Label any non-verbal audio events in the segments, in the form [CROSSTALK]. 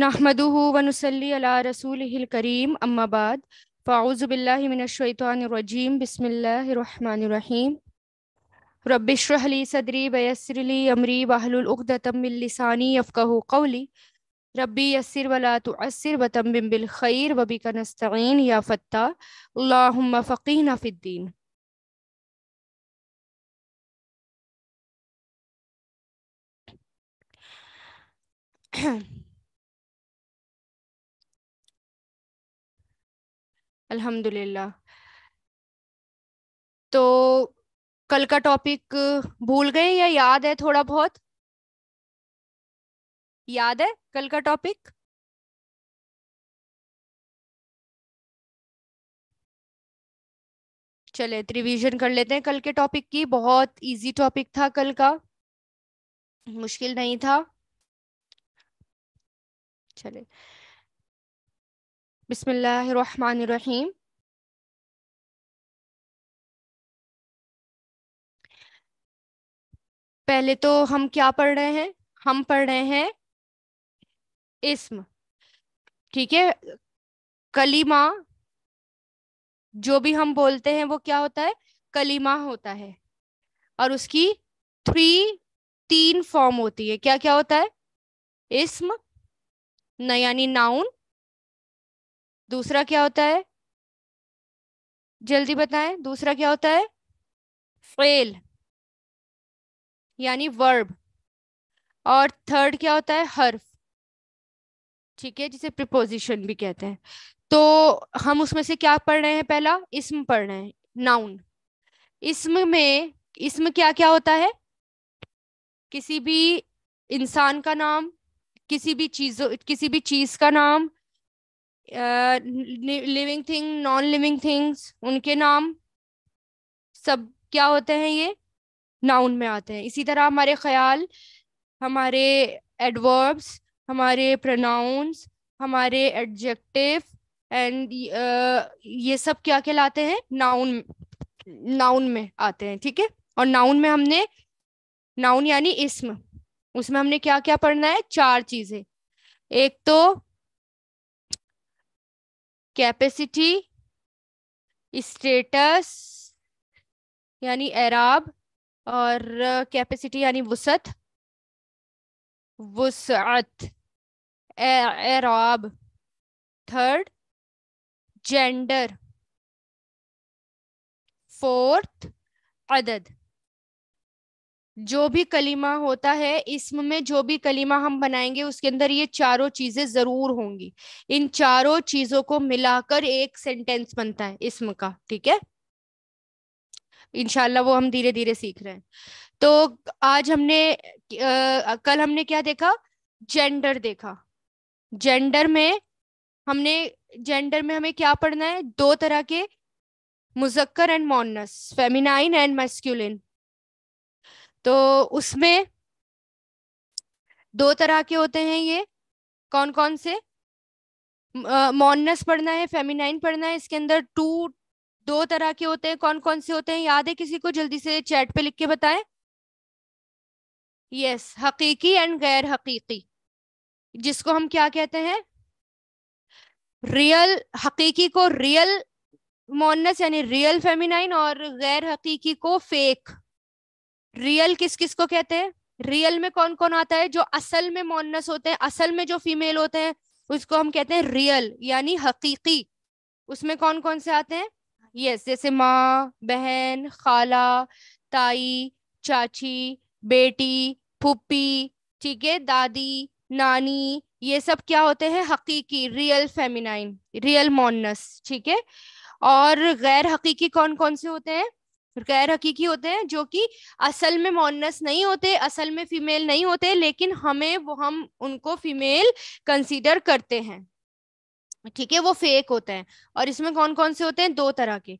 نحمده ونصلي على رسوله الكريم أما بعد فأعوذ بالله من الشيطان الرجيم بسم الله الرحمن الرحيم رب اشرح لي صدري ويسر لي أمري واحلل عقدة من لساني يفقهوا قولي ربي يسر ولا تعسر وتمم بالخير وبك نستعين يا فتا اللهم فقينا في الدين [CLEARS THROAT] अल्हम्दुलिल्लाह तो कल का टॉपिक भूल गए या याद है थोड़ा बहुत याद है कल का टॉपिक चले रिवीजन कर लेते हैं कल के टॉपिक की बहुत इजी टॉपिक था कल का मुश्किल नहीं था चले बिसमीम पहले तो हम क्या पढ़ रहे हैं हम पढ़ रहे हैं इसम ठीक है कलीमा जो भी हम बोलते हैं वो क्या होता है कलीमा होता है और उसकी थ्री तीन फॉर्म होती है क्या क्या होता है इस्म न यानी नाउन दूसरा क्या होता है जल्दी बताएं दूसरा क्या होता है फेल यानी वर्ब और थर्ड क्या होता है हर्फ ठीक है जिसे प्रिपोजिशन भी कहते हैं तो हम उसमें से क्या पढ़ रहे हैं पहला इसम पढ़ रहे हैं नाउन इसम में इसम क्या क्या होता है किसी भी इंसान का नाम किसी भी चीजों किसी भी चीज का नाम living thing non living things उनके नाम सब क्या होते हैं ये नाउन में आते हैं इसी तरह हमारे ख्याल हमारे एडवर्ब्स हमारे प्रोनाउंस हमारे एडजेक्टिव एंड ये सब क्या कहलाते हैं नाउन नाउन में आते हैं ठीक है और नाउन में हमने नाउन यानी इसम उसमें हमने क्या क्या पढ़ना है चार चीजें एक तो कैपेसिटी स्टेटस यानी एराब और कैपेसिटी यानी वसत वसत एराब थर्ड जेंडर फोर्थ अदद जो भी कलीमा होता है इसम में जो भी कलीमा हम बनाएंगे उसके अंदर ये चारों चीजें जरूर होंगी इन चारों चीजों को मिलाकर एक सेंटेंस बनता है इसम का ठीक है इनशाला वो हम धीरे धीरे सीख रहे हैं तो आज हमने आ, कल हमने क्या देखा जेंडर देखा जेंडर में हमने जेंडर में हमें क्या पढ़ना है दो तरह के मुजक्कर एंड मोनस फेमिनाइन एंड मस्क्यूलिन तो उसमें दो तरह के होते हैं ये कौन कौन से मॉनस पढ़ना है फेमिनाइन पढ़ना है इसके अंदर टू दो तरह के होते हैं कौन कौन से होते हैं याद है किसी को जल्दी से चैट पे लिख के बताएं यस yes, हकीकी एंड गैर हकीकी जिसको हम क्या कहते हैं रियल हकीकी को रियल मोनस यानी रियल फेमिनाइन और गैर हकीकी को फेक रियल किस किस को कहते हैं रियल में कौन कौन आता है जो असल में मोनस होते हैं असल में जो फीमेल होते हैं उसको हम कहते हैं रियल यानी हकीकी उसमें कौन कौन से आते हैं यस yes, जैसे माँ बहन खाला ताई चाची बेटी पुप्पी ठीक है दादी नानी ये सब क्या होते हैं हकीकी रियल फेमिनाइन रियल मोनस ठीक है और गैर हकीकी कौन कौन से होते हैं फिर गैर हकीकी होते हैं जो कि असल में मोनस नहीं होते असल में फीमेल नहीं होते लेकिन हमें वो हम उनको फीमेल कंसीडर करते हैं ठीक है वो फेक होते हैं और इसमें कौन कौन से होते हैं दो तरह के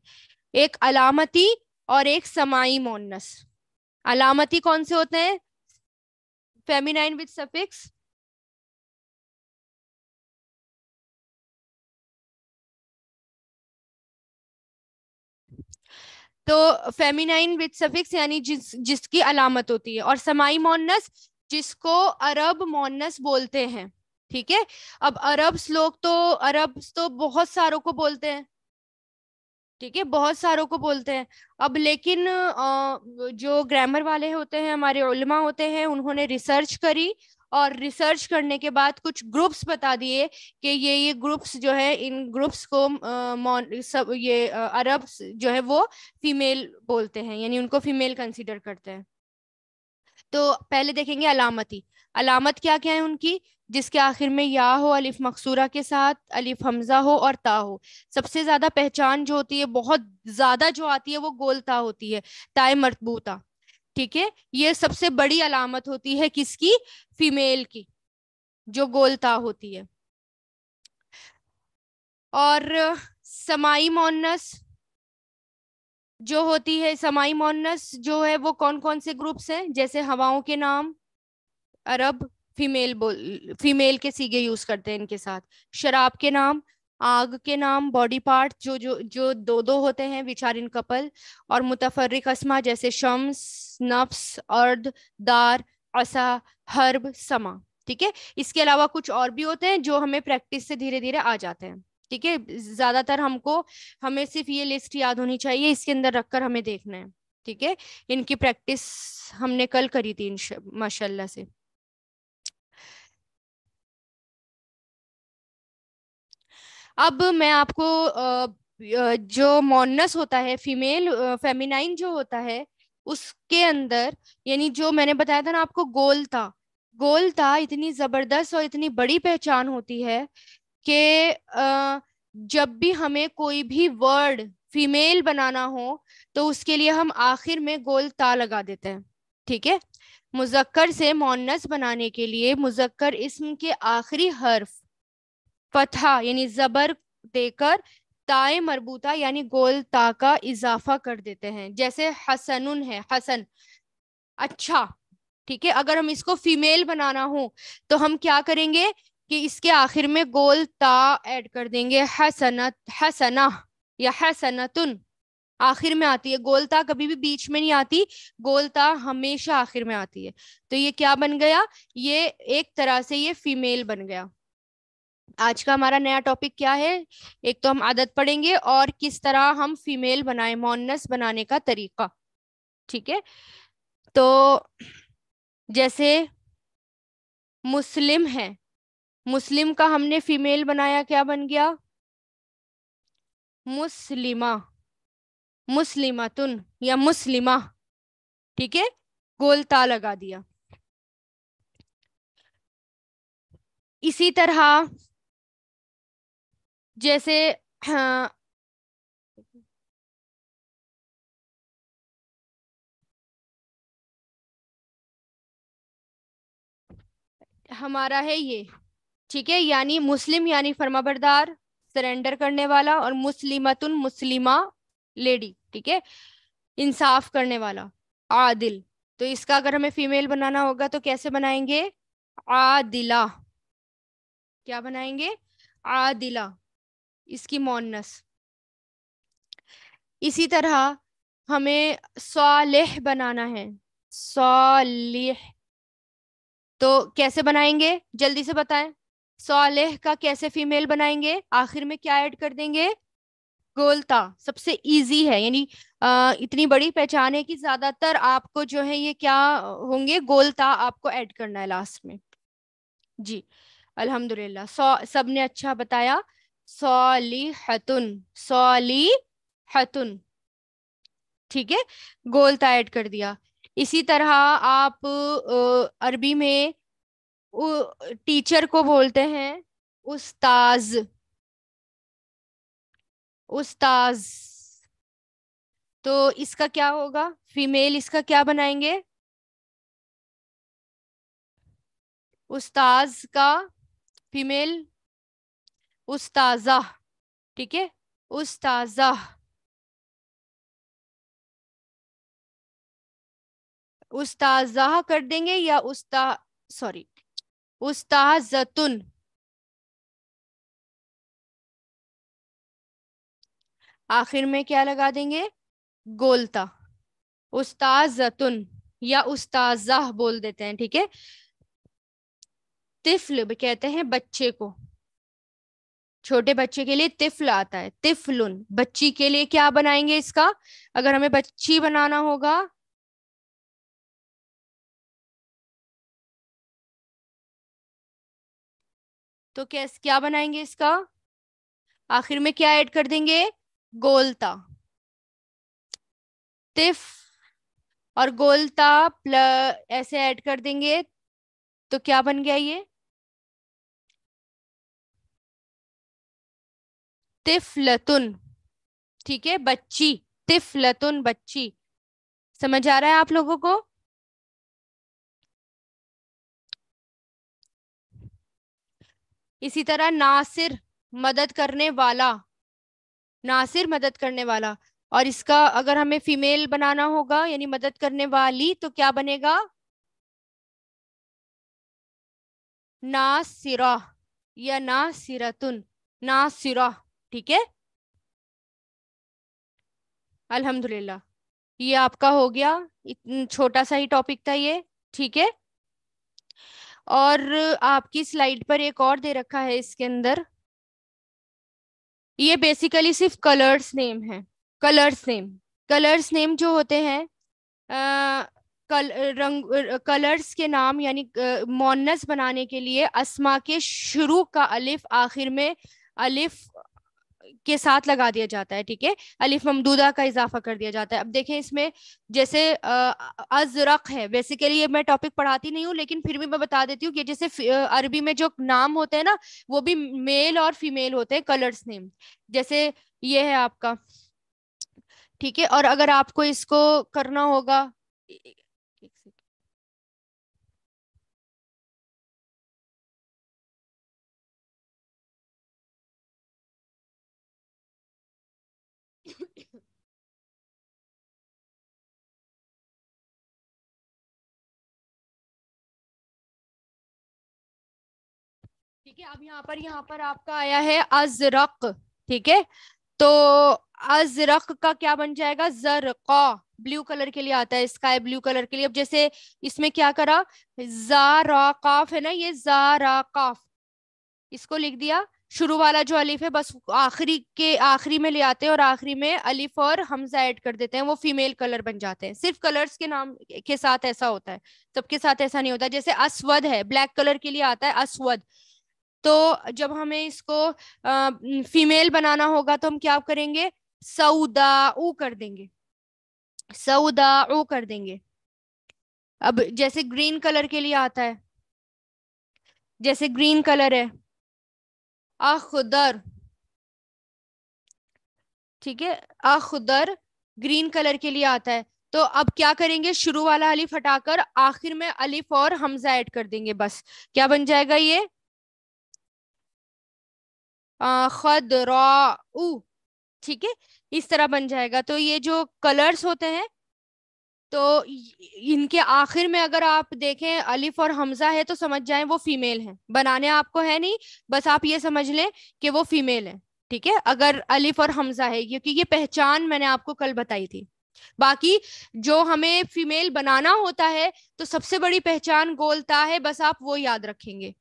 एक अलामती और एक समाई मोनस अलामती कौन से होते हैं फेमिनाइन विद सफिक्स तो फेमिनाइन विद सफिक्स यानी जिस जिसकी अलामत होती है और समाई मोनस जिसको अरब मोनस बोलते हैं ठीक है अब अरब्स लोग तो अरब्स तो बहुत सारों को बोलते हैं ठीक है बहुत सारों को बोलते हैं अब लेकिन जो ग्रामर वाले होते हैं हमारे उलमा होते हैं उन्होंने रिसर्च करी और रिसर्च करने के बाद कुछ ग्रुप्स बता दिए कि ये ये ग्रुप्स जो है इन ग्रुप्स को आ, सब ये अरब जो है वो फीमेल बोलते हैं यानी उनको फीमेल कंसिडर करते हैं तो पहले देखेंगे अलामती अलामत क्या क्या है उनकी जिसके आखिर में या हो अलिफ मकसूरा के साथ अलिफ हमजा हो और ता हो सबसे ज्यादा पहचान जो होती है बहुत ज्यादा जो आती है वो गोल ता होती है ताए मरतबूता ठीक है ये सबसे बड़ी अलामत होती है किसकी फीमेल की जो गोलता होती है और समाई मोनस जो होती है समाई मोनस जो है वो कौन कौन से ग्रुप्स हैं जैसे हवाओं के नाम अरब फीमेल बोल फीमेल के सीगे यूज करते हैं इनके साथ शराब के नाम आग के नाम बॉडी पार्ट जो जो जो दो दो होते हैं विचार इन कपल और मुतफरक असमा जैसे शम्स नफ्स अर्द दार असा हर्ब समा ठीक है इसके अलावा कुछ और भी होते हैं जो हमें प्रैक्टिस से धीरे धीरे आ जाते हैं ठीक है ज्यादातर हमको हमें सिर्फ ये लिस्ट याद होनी चाहिए इसके अंदर रखकर हमें देखना है ठीक है इनकी प्रैक्टिस हमने कल करी थी माशाल्लाह से अब मैं आपको जो मोनस होता है फीमेल फेमिनाइन जो होता है उसके अंदर यानी जो मैंने बताया था ना आपको गोल था गोल था इतनी जबरदस्त और इतनी बड़ी पहचान होती है कि जब भी हमें कोई भी वर्ड फीमेल बनाना हो तो उसके लिए हम आखिर में गोल ता लगा देते हैं ठीक है मुजक्कर से मोनस बनाने के लिए मुजक्कर इसम के आखिरी हर्फ फथा यानी जबर देकर ताए मरबूता यानी गोल ता का इजाफा कर देते हैं जैसे हसनुन है हसन अच्छा ठीक है अगर हम इसको फीमेल बनाना हो तो हम क्या करेंगे कि इसके आखिर में गोल ता ऐड कर देंगे हसनत हसना या हसनतुन आखिर में आती है गोलता कभी भी बीच में नहीं आती गोलता हमेशा आखिर में आती है तो ये क्या बन गया ये एक तरह से ये फीमेल बन गया आज का हमारा नया टॉपिक क्या है एक तो हम आदत पढ़ेंगे और किस तरह हम फीमेल बनाए मोनस बनाने का तरीका ठीक है तो जैसे मुस्लिम है मुस्लिम का हमने फीमेल बनाया क्या बन गया मुस्लिमा तुन या मुस्लिमा ठीक है गोलता लगा दिया इसी तरह जैसे हाँ। हमारा है ये ठीक है यानी मुस्लिम यानी फर्माबरदार सरेंडर करने वाला और मुस्लिमतुन मुस्लिमा लेडी ठीक है इंसाफ करने वाला आदिल तो इसका अगर हमें फीमेल बनाना होगा तो कैसे बनाएंगे आदिला क्या बनाएंगे आदिला इसकी मोनस इसी तरह हमें सालेह बनाना है सालेह तो कैसे बनाएंगे जल्दी से बताएं सालेह का कैसे फीमेल बनाएंगे आखिर में क्या ऐड कर देंगे गोलता सबसे इजी है यानी इतनी बड़ी पहचान है कि ज्यादातर आपको जो है ये क्या होंगे गोलता आपको ऐड करना है लास्ट में जी अल्हम्दुलिल्लाह सौ सब ने अच्छा बताया सोलिहतुन हतुन ठीक है गोलता तो ऐड कर दिया इसी तरह आप अरबी में टीचर को बोलते हैं उस्ताज उस्ताज तो इसका क्या होगा फीमेल इसका क्या बनाएंगे उस्ताज का फीमेल उस्ताजा ठीक है उस्ताजा उस्ताजा कर देंगे या उस्ता सॉरी उस्ताजतुन आखिर में क्या लगा देंगे गोलता उस्ताजतुन या उस्ताजा बोल देते हैं ठीक है तिफल कहते हैं बच्चे को छोटे बच्चे के लिए तिफल आता है तिफलुन बच्ची के लिए क्या बनाएंगे इसका अगर हमें बच्ची बनाना होगा तो कैस क्या बनाएंगे इसका आखिर में क्या ऐड कर देंगे गोलता तिफ और गोलता प्लस ऐसे ऐड कर देंगे तो क्या बन गया ये तिफलतुन ठीक है बच्ची तिफलतुन बच्ची समझ आ रहा है आप लोगों को इसी तरह नासिर मदद करने वाला नासिर मदद करने वाला और इसका अगर हमें फीमेल बनाना होगा यानी मदद करने वाली तो क्या बनेगा नासिरा या नासिरतुन नासिरा ठीक है अल्हम्दुलिल्लाह ये आपका हो गया छोटा सा ही टॉपिक था ये ठीक है और आपकी स्लाइड पर एक और दे रखा है इसके अंदर ये बेसिकली सिर्फ कलर्स नेम है कलर्स नेम कलर्स नेम जो होते हैं कल रंग कलर्स के नाम यानी मोनस बनाने के लिए असमा के शुरू का अलिफ आखिर में अलिफ के साथ लगा दिया जाता है ठीक है अलिफ ममदूदा का इजाफा कर दिया जाता है अब देखें इसमें जैसे अजरक है बेसिकली ये मैं टॉपिक पढ़ाती नहीं हूँ लेकिन फिर भी मैं बता देती हूँ कि जैसे अरबी में जो नाम होते हैं ना वो भी मेल और फीमेल होते हैं कलर्स नेम जैसे ये है आपका ठीक है और अगर आपको इसको करना होगा है अब यहाँ पर यहाँ पर आपका आया है अजरक ठीक है तो अजरक का क्या बन जाएगा जरका ब्लू कलर के लिए आता है स्काई ब्लू कलर के लिए अब जैसे इसमें क्या करा जारा काफ है ना ये जारा काफ इसको लिख दिया शुरू वाला जो अलिफ है बस आखिरी के आखिरी में ले आते हैं और आखिरी में अलिफ और हमजा ऐड कर देते हैं वो फीमेल कलर बन जाते हैं सिर्फ कलर्स के नाम के साथ ऐसा होता है सबके साथ ऐसा नहीं होता जैसे असवद है ब्लैक कलर के लिए आता है असवद तो जब हमें इसको फीमेल बनाना होगा तो हम क्या करेंगे सऊदा ऊ कर देंगे सऊदा ऊ कर देंगे अब जैसे ग्रीन कलर के लिए आता है जैसे ग्रीन कलर है अखदर ठीक है अखदर ग्रीन कलर के लिए आता है तो अब क्या करेंगे शुरू वाला अलिफ हटाकर आखिर में अलिफ और हमजा ऐड कर देंगे बस क्या बन जाएगा ये खद रा ठीक है इस तरह बन जाएगा तो ये जो कलर्स होते हैं तो इनके आखिर में अगर आप देखें अलिफ और हमजा है तो समझ जाएं वो फीमेल हैं बनाने आपको है नहीं बस आप ये समझ लें कि वो फीमेल है ठीक है अगर अलिफ और हमजा है क्योंकि ये पहचान मैंने आपको कल बताई थी बाकी जो हमें फीमेल बनाना होता है तो सबसे बड़ी पहचान गोलता है बस आप वो याद रखेंगे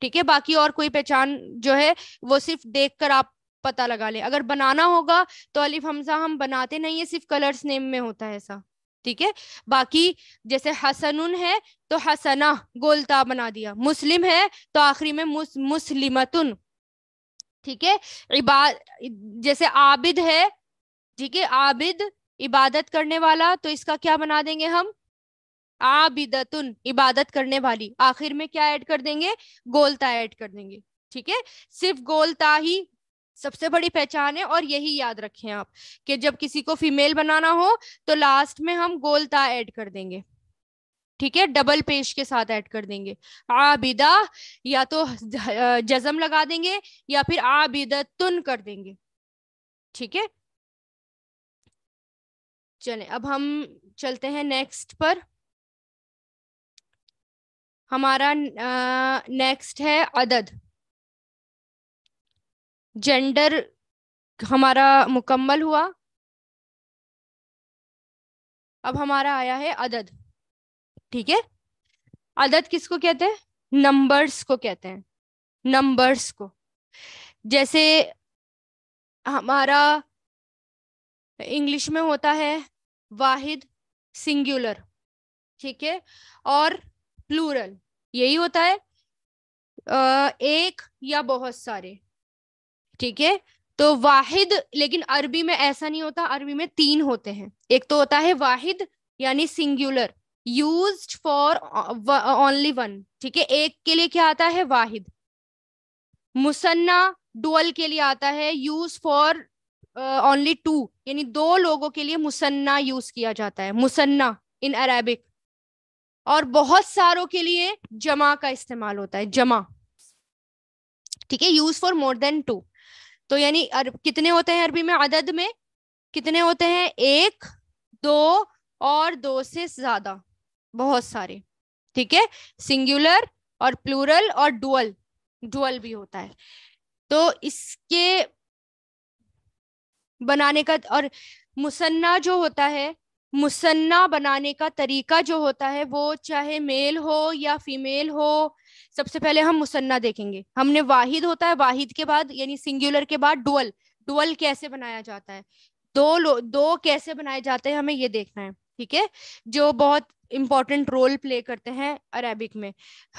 ठीक है बाकी और कोई पहचान जो है वो सिर्फ देख कर आप पता लगा ले अगर बनाना होगा तो अलिफ हमजा हम बनाते नहीं है सिर्फ कलर्स नेम में होता है ऐसा ठीक है बाकी जैसे हसनुन है तो हसना गोलता बना दिया मुस्लिम है तो आखिरी में मुस, मुस्लिमतुन ठीक है इबाद जैसे आबिद है ठीक है आबिद इबादत करने वाला तो इसका क्या बना देंगे हम आबिदतुन इबादत करने वाली आखिर में क्या ऐड कर देंगे गोलता ऐड कर देंगे ठीक है सिर्फ गोलता ही सबसे बड़ी पहचान है और यही याद रखें आप कि जब किसी को फीमेल बनाना हो तो लास्ट में हम गोलता ऐड कर देंगे ठीक है डबल पेश के साथ ऐड कर देंगे आबिदा या तो जजम लगा देंगे या फिर आबिदतुन कर देंगे ठीक है चले अब हम चलते हैं नेक्स्ट पर हमारा नेक्स्ट है अदद जेंडर हमारा मुकम्मल हुआ अब हमारा आया है अदद ठीक है अदद किसको कहते हैं नंबर्स को कहते हैं नंबर्स को जैसे हमारा इंग्लिश में होता है वाहिद सिंगुलर ठीक है और प्लूरल यही होता है एक या बहुत सारे ठीक है तो वाहिद लेकिन अरबी में ऐसा नहीं होता अरबी में तीन होते हैं एक तो होता है वाहिद यानी singular use for only one ठीक है एक के लिए क्या आता है वाहिद मुसन्ना डुअल के लिए आता है यूज फॉर ओनली टू यानी दो लोगों के लिए मुसन्ना यूज किया जाता है मुसन्ना इन अरेबिक और बहुत सारों के लिए जमा का इस्तेमाल होता है जमा ठीक है use for more than two तो यानी कितने होते हैं अरबी में अदद में कितने होते हैं एक दो और दो से ज्यादा बहुत सारे ठीक है सिंगुलर और प्लूरल और डुअल डुअल भी होता है तो इसके बनाने का और मुसन्ना जो होता है मुसन्ना बनाने का तरीका जो होता है वो चाहे मेल हो या फीमेल हो सबसे पहले हम मुसन्ना देखेंगे हमने वाहिद होता है वाहिद के बाद यानी सिंगुलर के बाद डुअल डुअल कैसे बनाया जाता है दो दो कैसे बनाए जाते हैं हमें ये देखना है ठीक है जो बहुत इम्पॉर्टेंट रोल प्ले करते हैं अरेबिक में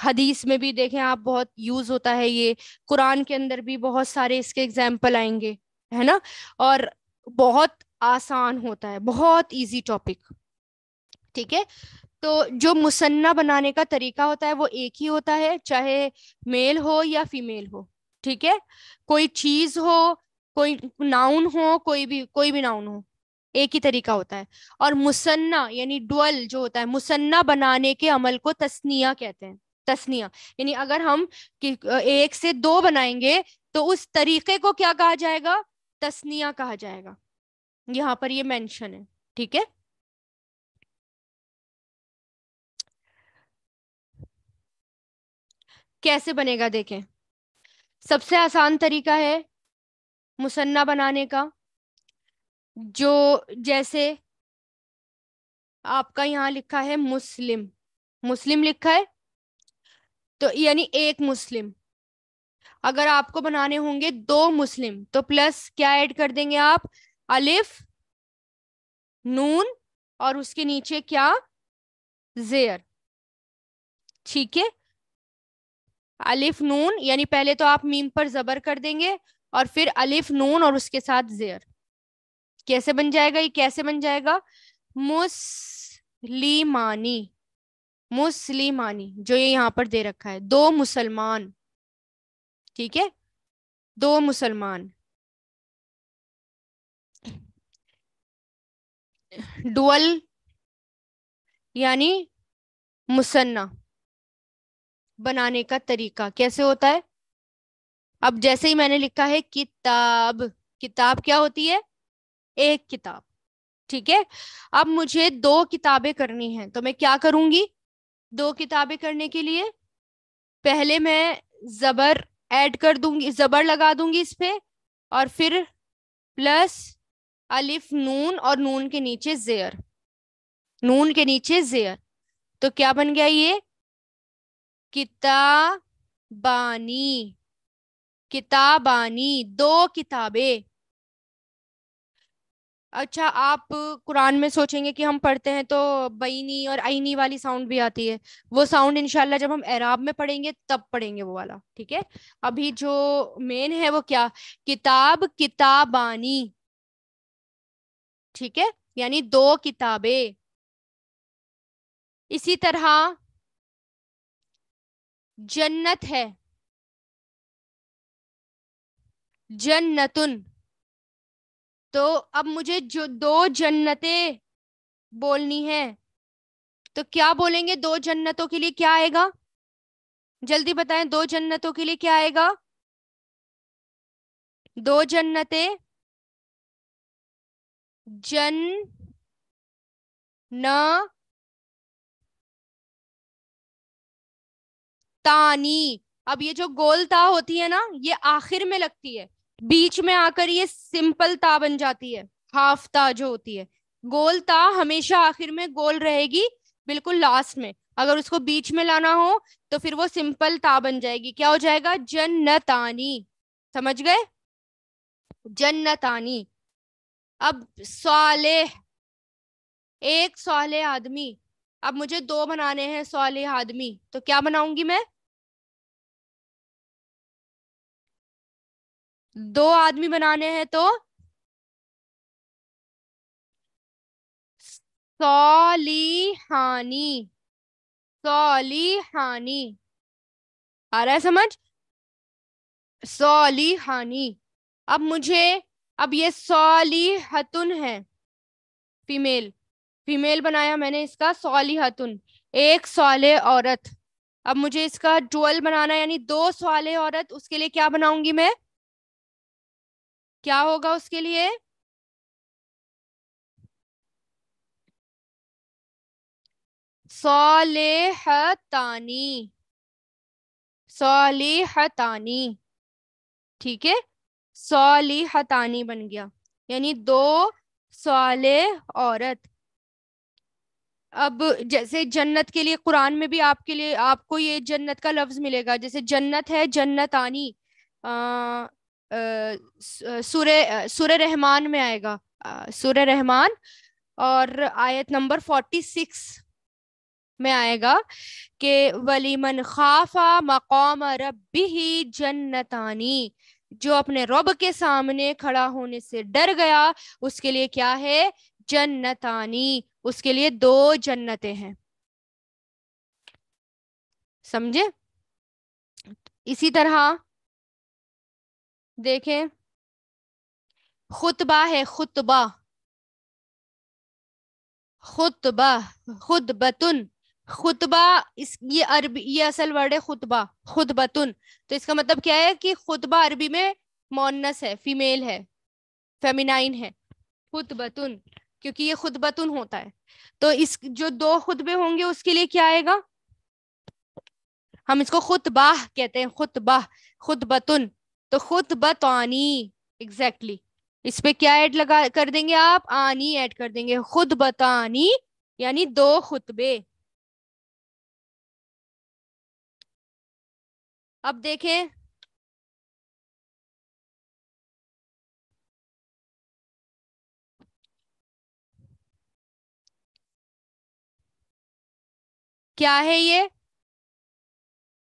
हदीस में भी देखें आप बहुत यूज होता है ये कुरान के अंदर भी बहुत सारे इसके एग्जाम्पल आएंगे है ना और बहुत आसान होता है बहुत इजी टॉपिक ठीक है तो जो मुसन्ना बनाने का तरीका होता है वो एक ही होता है चाहे मेल हो या फीमेल हो ठीक है कोई चीज हो कोई नाउन हो कोई भी कोई भी नाउन हो एक ही तरीका होता है और मुसन्ना यानी डुअल जो होता है मुसन्ना बनाने के अमल को तस्निया कहते हैं तस्निया यानी अगर हम एक से दो बनाएंगे तो उस तरीके को क्या कहा जाएगा तस्निया कहा जाएगा यहाँ पर ये मेंशन है ठीक है कैसे बनेगा देखें सबसे आसान तरीका है मुसन्ना बनाने का जो जैसे आपका यहाँ लिखा है मुस्लिम मुस्लिम लिखा है तो यानी एक मुस्लिम अगर आपको बनाने होंगे दो मुस्लिम तो प्लस क्या ऐड कर देंगे आप अलिफ नून और उसके नीचे क्या जेर ठीक है अलिफ नून यानी पहले तो आप मीम पर जबर कर देंगे और फिर अलिफ नून और उसके साथ जेर कैसे बन जाएगा ये कैसे बन जाएगा मुस्लिमानी मुसलीमानी जो ये यहां पर दे रखा है दो मुसलमान ठीक है दो मुसलमान डुअल यानी मुसन्ना बनाने का तरीका कैसे होता है अब जैसे ही मैंने लिखा है किताब किताब क्या होती है एक किताब ठीक है अब मुझे दो किताबें करनी हैं तो मैं क्या करूंगी दो किताबें करने के लिए पहले मैं जबर ऐड कर दूंगी जबर लगा दूंगी इस पे और फिर प्लस अलिफ नून और नून के नीचे जेर नून के नीचे जेर तो क्या बन गया ये किताबानी किताबानी दो किताबें अच्छा आप कुरान में सोचेंगे कि हम पढ़ते हैं तो बईनी और आईनी वाली साउंड भी आती है वो साउंड इनशाला जब हम एराब में पढ़ेंगे तब पढ़ेंगे वो वाला ठीक है अभी जो मेन है वो क्या किताब किताबानी ठीक है यानी दो किताबें इसी तरह जन्नत है जन्नतुन तो अब मुझे जो दो जन्नते बोलनी है तो क्या बोलेंगे दो जन्नतों के लिए क्या आएगा जल्दी बताएं दो जन्नतों के लिए क्या आएगा दो जन्नतें जन न तानी अब ये जो गोल ता होती है ना ये आखिर में लगती है बीच में आकर ये सिंपल ता बन जाती है हाफ ता जो होती है गोल ता हमेशा आखिर में गोल रहेगी बिल्कुल लास्ट में अगर उसको बीच में लाना हो तो फिर वो सिंपल ता बन जाएगी क्या हो जाएगा जन्नतानी समझ गए जन्नतानी अब सालेह एक सालेह आदमी अब मुझे दो बनाने हैं सालेह आदमी तो क्या बनाऊंगी मैं दो आदमी बनाने हैं तो सौलिहानी हानी आ रहा है समझ हानी अब मुझे अब ये सौली हतुन है फीमेल फीमेल बनाया मैंने इसका सौली हतुन एक सौले औरत अब मुझे इसका डुअल बनाना यानी दो सौले औरत उसके लिए क्या बनाऊंगी मैं क्या होगा उसके लिए सॉली हतानी ठीक है हतानी बन गया यानी दो सौले औरत अब जैसे जन्नत के लिए कुरान में भी आपके लिए आपको ये जन्नत का लफ्ज मिलेगा जैसे जन्नत है जन्नतानी सुर सुर रहमान में आएगा सुर रहमान और आयत नंबर फोर्टी सिक्स में आएगा कि वलीमन खाफा मकाम रबी जन्नतानी जो अपने रब के सामने खड़ा होने से डर गया उसके लिए क्या है जन्नतानी उसके लिए दो जन्नतें हैं समझे इसी तरह देखें खुतबा है खुतबा खुतबा बतुन खुतबा इस ये अरबी ये असल वर्ड है खुतबा खुतबतुन तो इसका मतलब क्या है कि खुतबा अरबी में मोनस है फीमेल है फेमिनाइन है खुतबतुन क्योंकि ये खुतबतुन होता है तो इस जो दो खुतबे होंगे उसके लिए क्या आएगा हम इसको खुतबाह कहते हैं खुतबाह खुतबतुन तो खुतबतानी एग्जैक्टली exactly. इस पे क्या ऐड लगा कर देंगे आप आनी ऐड कर देंगे खुद बतानी यानी दो खुतबे अब देखें क्या है ये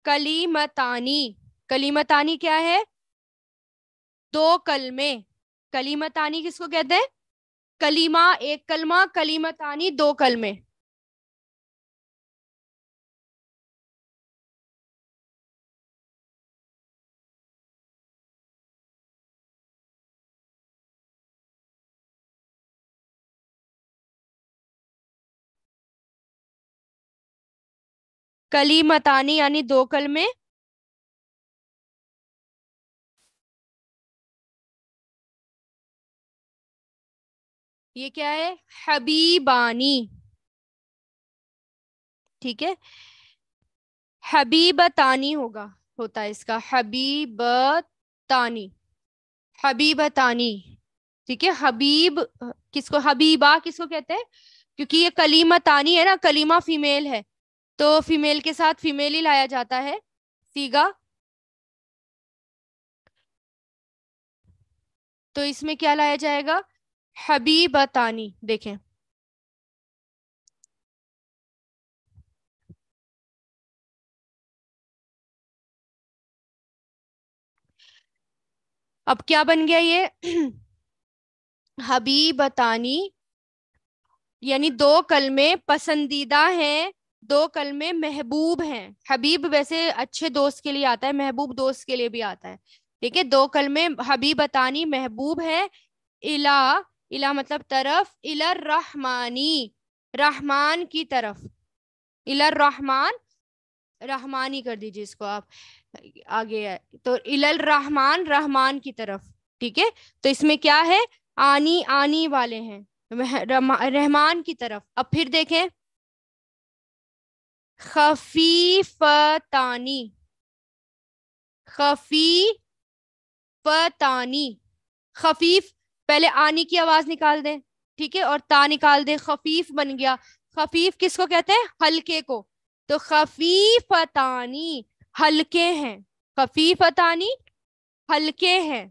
कलीमतानी कलीमतानी क्या है दो कलमे कलीमतानी किसको कहते हैं कलीमा एक कलमा कलीमतानी दो कलमे कली मतानी यानी दो कल में ये क्या है हबीबानी ठीक है हबीबतानी होगा होता है इसका हबीबतानी हबीबतानी ठीक है हबीब किसको हबीबा किसको कहते हैं क्योंकि ये कलीमा तानी है ना कलीमा फीमेल है तो फीमेल के साथ फीमेल ही लाया जाता है सीगा तो इसमें क्या लाया जाएगा हबीबतानी देखें अब क्या बन गया ये [CLEARS THROAT] हबीबतानी यानी दो कलमे पसंदीदा हैं दो कलमे महबूब हैं हबीब वैसे अच्छे दोस्त के लिए आता है महबूब दोस्त के लिए भी आता है ठीक है दो कलमे हबीब अतानी महबूब है इला इला मतलब तरफ इला रहमानी रहमान की तरफ इला रहमान रहमानी कर दीजिए इसको आप आगे तो इलल रहमान रहमान की तरफ ठीक है तो इसमें क्या है आनी आनी वाले हैं रहमान की तरफ अब फिर देखें खफीफतानी खफी फतानी खफीफ पहले आनी की आवाज निकाल दें ठीक है और ता निकाल दें खफीफ बन गया खफीफ किसको कहते हैं हल्के को तो खफीफतानी हल्के हैं खफीफतानी हल्के हैं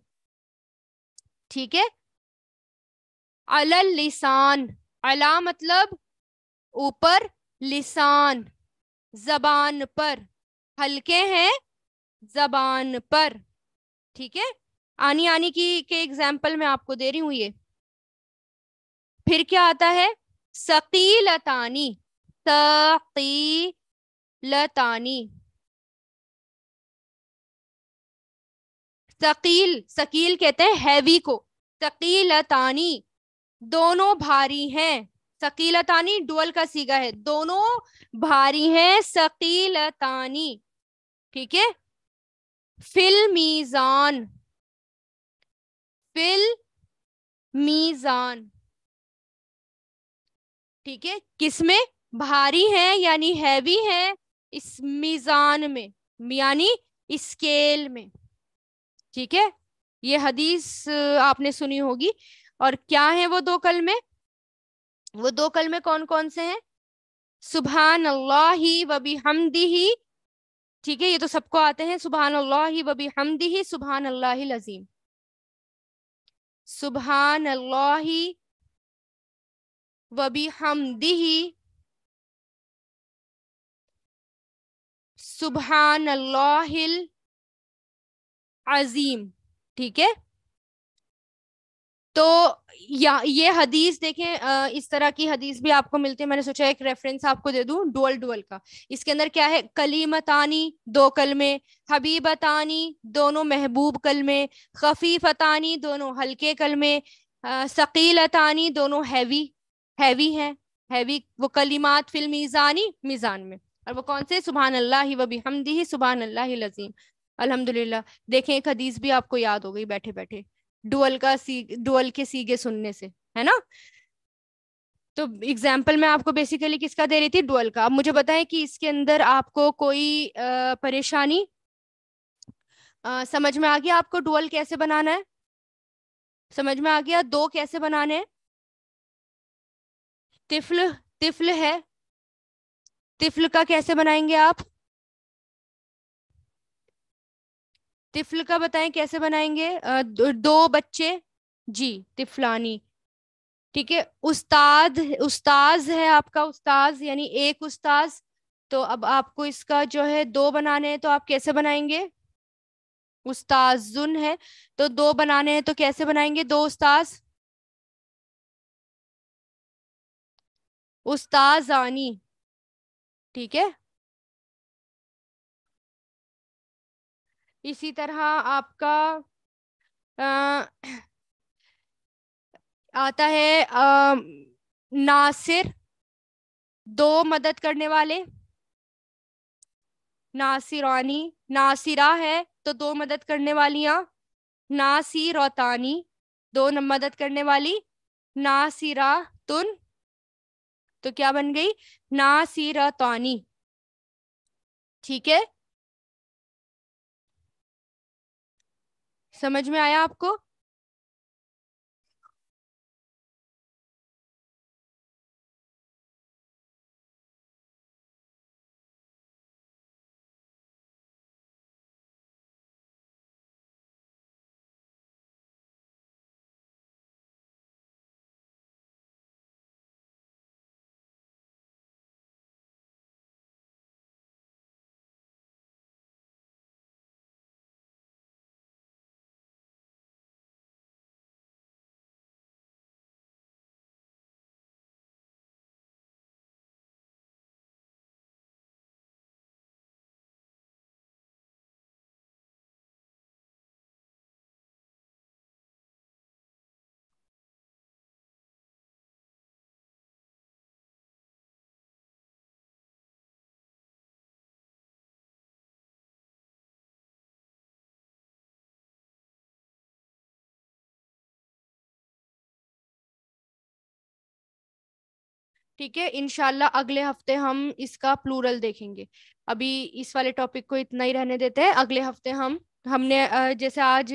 ठीक है अलल लिसान अला मतलब ऊपर लिसान जबान पर हल्के हैं जबान पर ठीक है आनी आनी की के एग्जाम्पल मैं आपको दे रही हूं ये फिर क्या आता है सकी लतानी सकील सकील कहते हैं हैवी को लतानी दोनों भारी हैं सकीलतानी डुअल का सीगा है दोनों भारी हैं सकीलतानी ठीक है फिल मीजान फिल मीजान ठीक है किसमें भारी है यानी हैवी है इस मीजान में यानी स्केल में ठीक है ये हदीस आपने सुनी होगी और क्या है वो दो कलमे वो दो कलमे कौन कौन से हैं सुबहान अल्लाह ही वबी हमदी ही ठीक है ये तो सबको आते हैं सुबहान अल्लाह ही वबी हमदी ही सुबहान अल्लाह लजीम सुबहान अल्लाह ही वबी हमदी ही सुबहान अल्लाह अजीम ठीक है तो या ये हदीस देखें इस तरह की हदीस भी आपको मिलती है मैंने सोचा एक रेफरेंस आपको दे दूं डुअल डुअल का इसके अंदर क्या है कलीमतानी दो कलमे हबीबतानी दोनों महबूब कलमे खफीफतानी दोनों हल्के कलमे सकीलतानी दोनों हैवी हैवी हैं हैवी वो कलीमात फिल मीज़ानी मीज़ान में और वो कौन से सुबहान अल्लाह वबी हमदी सुबहान अल्लाह लजीम अलहमदिल्ला देखें एक हदीस भी आपको याद हो गई बैठे बैठे डुअल का सी डुअल के सीगे सुनने से है ना तो एग्जाम्पल मैं आपको बेसिकली किसका दे रही थी डुअल का अब मुझे बताएं कि इसके अंदर आपको कोई आ, परेशानी आ, समझ में आ गया आपको डुअल कैसे बनाना है समझ में आ गया दो कैसे बनाने हैं तिफल तिफल है तिफल का कैसे बनाएंगे आप तिफल का बताएं कैसे बनाएंगे दो बच्चे जी तिफलानी ठीक है उस्ताद उस्ताज है आपका उस्ताज यानी एक उस्ताज तो अब आपको इसका जो है दो बनाने हैं तो आप कैसे बनाएंगे उस्ताजुन है तो दो बनाने हैं तो कैसे बनाएंगे दो उस्ताज उस्ताजानी ठीक है इसी तरह आपका आ, [CLEARS THROAT] आता है आ, नासिर दो मदद करने वाले नासिरानी नासिरा है तो दो मदद करने वालियां रोतानी दो मदद करने वाली नासिरा तुन तो क्या बन गई नासिरतौनी ठीक है समझ में आया आपको ठीक है इनशाला अगले हफ्ते हम इसका प्लूरल देखेंगे अभी इस वाले टॉपिक को इतना ही रहने देते हैं अगले हफ्ते हम हमने जैसे आज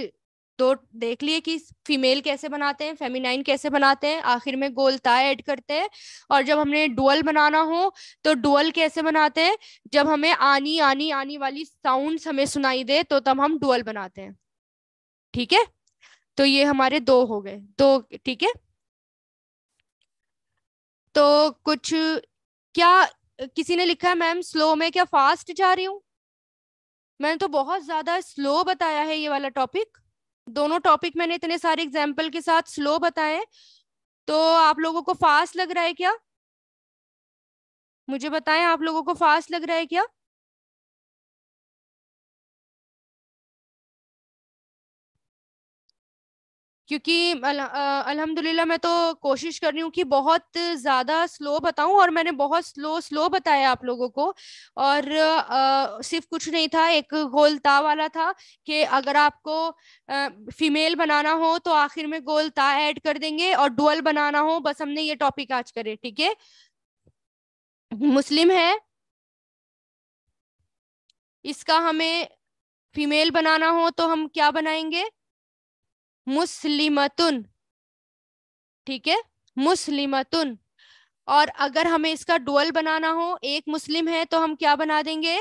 दो देख लिए कि फीमेल कैसे बनाते हैं फेमिनाइन कैसे बनाते हैं आखिर में गोलता ऐड करते हैं और जब हमने डुअल बनाना हो तो डुअल कैसे बनाते हैं जब हमें आनी आनी आनी वाली साउंड हमें सुनाई दे तो तब हम डुअल बनाते हैं ठीक है तो ये हमारे दो हो गए दो ठीक है तो कुछ क्या किसी ने लिखा है मैम स्लो में क्या फास्ट जा रही हूँ मैंने तो बहुत ज्यादा स्लो बताया है ये वाला टॉपिक दोनों टॉपिक मैंने इतने सारे एग्जाम्पल के साथ स्लो बताए तो आप लोगों को फास्ट लग रहा है क्या मुझे बताएं आप लोगों को फास्ट लग रहा है क्या क्योंकि अल, अल्हम्दुलिल्लाह मैं तो कोशिश कर रही हूँ कि बहुत ज़्यादा स्लो बताऊं और मैंने बहुत स्लो स्लो बताया आप लोगों को और आ, सिर्फ कुछ नहीं था एक गोलता वाला था कि अगर आपको आ, फीमेल बनाना हो तो आखिर में गोलता ऐड कर देंगे और डुअल बनाना हो बस हमने ये टॉपिक आज करे ठीक है मुस्लिम है इसका हमें फीमेल बनाना हो तो हम क्या बनाएंगे मुस्लिमतुन ठीक है मुस्लिमतुन और अगर हमें इसका डुअल बनाना हो एक मुस्लिम है तो हम क्या बना देंगे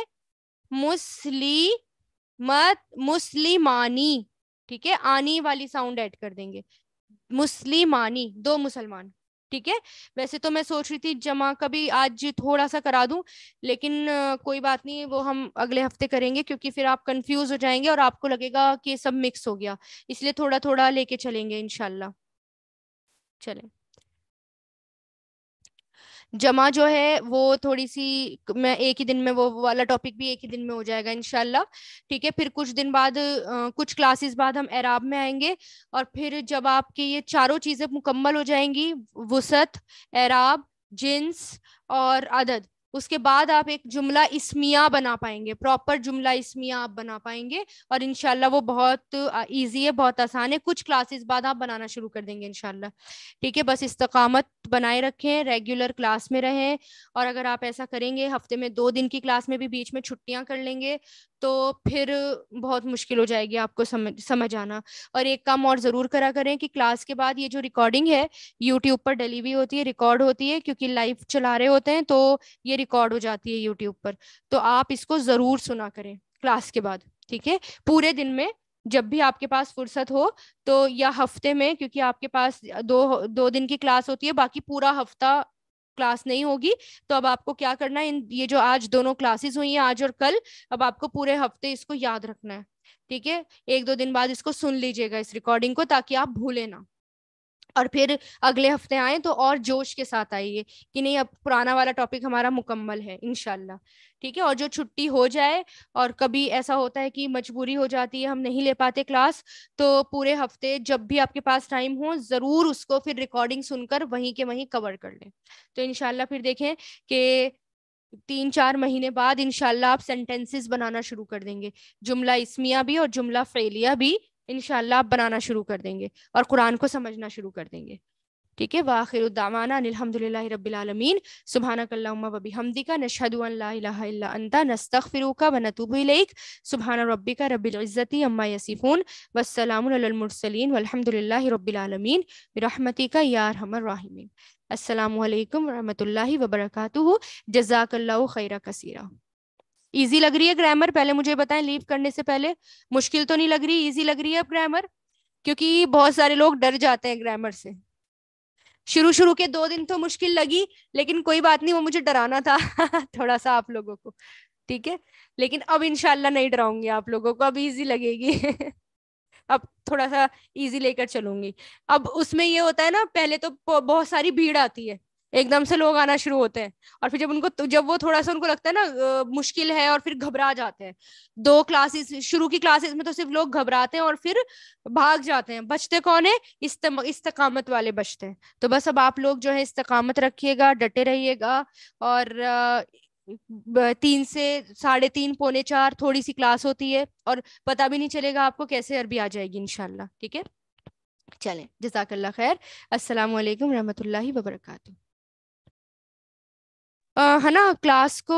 मुस्ली मत मुस्लिमानी ठीक है आनी वाली साउंड ऐड कर देंगे मुस्लिमानी दो मुसलमान ठीक है वैसे तो मैं सोच रही थी जमा कभी आज थोड़ा सा करा दूं लेकिन कोई बात नहीं वो हम अगले हफ्ते करेंगे क्योंकि फिर आप कंफ्यूज हो जाएंगे और आपको लगेगा कि सब मिक्स हो गया इसलिए थोड़ा थोड़ा लेके चलेंगे इनशाला चलें जमा जो है वो थोड़ी सी मैं एक ही दिन में वो वाला टॉपिक भी एक ही दिन में हो जाएगा इनशाला ठीक है फिर कुछ दिन बाद कुछ क्लासेस बाद हम एराब में आएंगे और फिर जब आपके ये चारों चीज़ें मुकम्मल हो जाएंगी वसत एराब जिन्स और अदद उसके बाद आप एक जुमला इसमिया बना पाएंगे प्रॉपर जुमला इसमिया आप बना पाएंगे और इनशाला वो बहुत ईजी है बहुत आसान है कुछ क्लासेस बाद आप बनाना शुरू कर देंगे इनशाला ठीक है बस इस्तकामत बनाए रखें रेगुलर क्लास में रहें और अगर आप ऐसा करेंगे हफ्ते में दो दिन की क्लास में भी बीच में छुट्टियां कर लेंगे तो फिर बहुत मुश्किल हो जाएगी आपको समझ समझ आना और एक काम और ज़रूर करा करें कि क्लास के बाद ये जो रिकॉर्डिंग है यूट्यूब पर डली हुई होती है रिकॉर्ड होती है क्योंकि लाइव चला रहे होते हैं तो ये रिकॉर्ड हो जाती है यूट्यूब पर तो आप इसको ज़रूर सुना करें क्लास के बाद ठीक है पूरे दिन में जब भी आपके पास फुर्सत हो तो या हफ्ते में क्योंकि आपके पास दो दो दिन की क्लास होती है बाकी पूरा हफ्ता क्लास नहीं होगी तो अब आपको क्या करना है ये जो आज दोनों क्लासेस हुई हैं आज और कल अब आपको पूरे हफ्ते इसको याद रखना है ठीक है एक दो दिन बाद इसको सुन लीजिएगा इस रिकॉर्डिंग को ताकि आप भूले ना और फिर अगले हफ्ते आए तो और जोश के साथ आइए कि नहीं अब पुराना वाला टॉपिक हमारा मुकम्मल है इनशाला ठीक है और जो छुट्टी हो जाए और कभी ऐसा होता है कि मजबूरी हो जाती है हम नहीं ले पाते क्लास तो पूरे हफ्ते जब भी आपके पास टाइम हो ज़रूर उसको फिर रिकॉर्डिंग सुनकर वहीं के वहीं कवर कर लें तो इनशाला फिर देखें कि तीन चार महीने बाद इनशाला आप सेंटेंसेस बनाना शुरू कर देंगे जुमला इसमिया भी और जुमला फेलिया भी इनशाला बनाना शुरू कर देंगे और कुरान को समझना शुरू कर देंगे ठीक है वाखिर वाखिरदावाना अलहमदिल्ला रबीआलमीन सुबहानकल्ला वबी हमदी का नशहदा नस्तफ़िरुका व नतूबिलक सुबहाना रबी का रबीज़ती अम्मा यसीफ़ून वसलामसलिन वलहमदिल्ला रबीआलमीन रहमती का यार हमर असलकम वरहमल वबरकू जजाकल्ला खैर कसीरा इजी लग रही है ग्रामर पहले मुझे बताएं लीव करने से पहले मुश्किल तो नहीं लग रही इजी लग रही है अब ग्रामर क्योंकि बहुत सारे लोग डर जाते हैं ग्रामर से शुरू शुरू के दो दिन तो मुश्किल लगी लेकिन कोई बात नहीं वो मुझे डराना था [LAUGHS] थोड़ा सा आप लोगों को ठीक है लेकिन अब इनशाला नहीं डराऊंगी आप लोगों को अब इजी लगेगी [LAUGHS] अब थोड़ा सा इजी लेकर चलूंगी अब उसमें ये होता है ना पहले तो बहुत सारी भीड़ आती है एकदम से लोग आना शुरू होते हैं और फिर जब उनको तो, जब वो थोड़ा सा उनको लगता है ना मुश्किल है और फिर घबरा जाते हैं दो क्लासेस शुरू की क्लासेस में तो सिर्फ लोग घबराते हैं और फिर भाग जाते हैं बचते कौन है इस्तम, इस्तकामत वाले बचते हैं तो बस अब आप लोग जो है इस्तकामत रखिएगा डटे रहिएगा और तीन से साढ़े तीन पौने चार थोड़ी सी क्लास होती है और पता भी नहीं चलेगा आपको कैसे अरबी आ जाएगी इनशाला ठीक है चलें जजाकल्ला खैर असलम वरहमल वबरकू है ना क्लास को